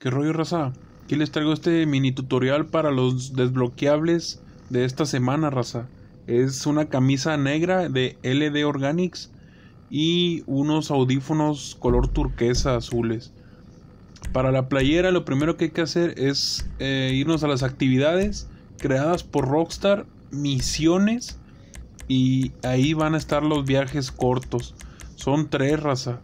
¿Qué rollo, raza? Aquí les traigo este mini tutorial para los desbloqueables de esta semana, raza. Es una camisa negra de LD Organics y unos audífonos color turquesa azules. Para la playera lo primero que hay que hacer es eh, irnos a las actividades creadas por Rockstar, misiones y ahí van a estar los viajes cortos. Son tres raza.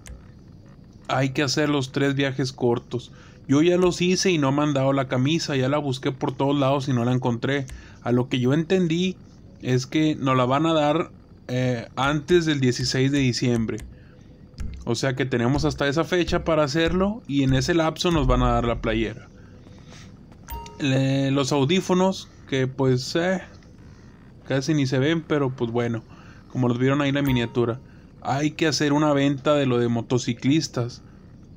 Hay que hacer los tres viajes cortos. Yo ya los hice y no me han dado la camisa, ya la busqué por todos lados y no la encontré. A lo que yo entendí es que nos la van a dar eh, antes del 16 de diciembre. O sea que tenemos hasta esa fecha para hacerlo y en ese lapso nos van a dar la playera. los audífonos, que pues eh, casi ni se ven, pero pues bueno, como los vieron ahí en la miniatura. Hay que hacer una venta de lo de motociclistas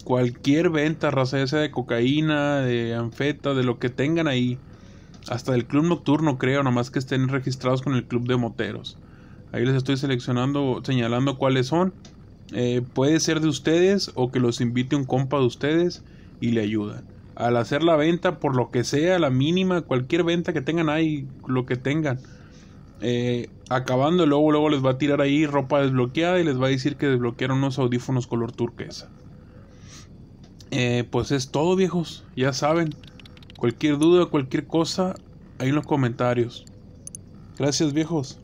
cualquier venta, raza, sea de cocaína, de anfeta, de lo que tengan ahí. Hasta del club nocturno, creo, nomás que estén registrados con el club de moteros. Ahí les estoy seleccionando, señalando cuáles son. Eh, puede ser de ustedes o que los invite un compa de ustedes y le ayudan. Al hacer la venta, por lo que sea, la mínima, cualquier venta que tengan ahí, lo que tengan. Eh, acabando, luego, luego les va a tirar ahí ropa desbloqueada y les va a decir que desbloquearon unos audífonos color turquesa. Eh, pues es todo, viejos. Ya saben. Cualquier duda, cualquier cosa, ahí en los comentarios. Gracias, viejos.